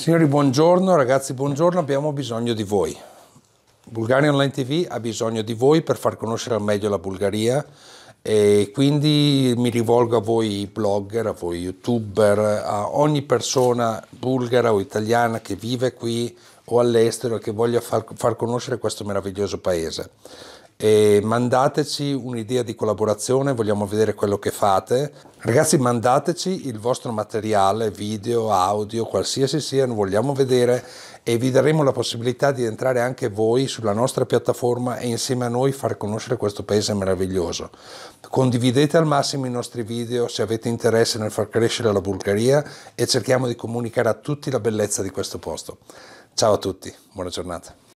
Signori, buongiorno, ragazzi, buongiorno, abbiamo bisogno di voi. Bulgaria Online TV ha bisogno di voi per far conoscere al meglio la Bulgaria e quindi mi rivolgo a voi blogger, a voi youtuber, a ogni persona bulgara o italiana che vive qui o all'estero e che voglia far, far conoscere questo meraviglioso paese e mandateci un'idea di collaborazione, vogliamo vedere quello che fate. Ragazzi, mandateci il vostro materiale, video, audio, qualsiasi sia, vogliamo vedere e vi daremo la possibilità di entrare anche voi sulla nostra piattaforma e insieme a noi far conoscere questo paese meraviglioso. Condividete al massimo i nostri video se avete interesse nel far crescere la Bulgaria e cerchiamo di comunicare a tutti la bellezza di questo posto. Ciao a tutti, buona giornata.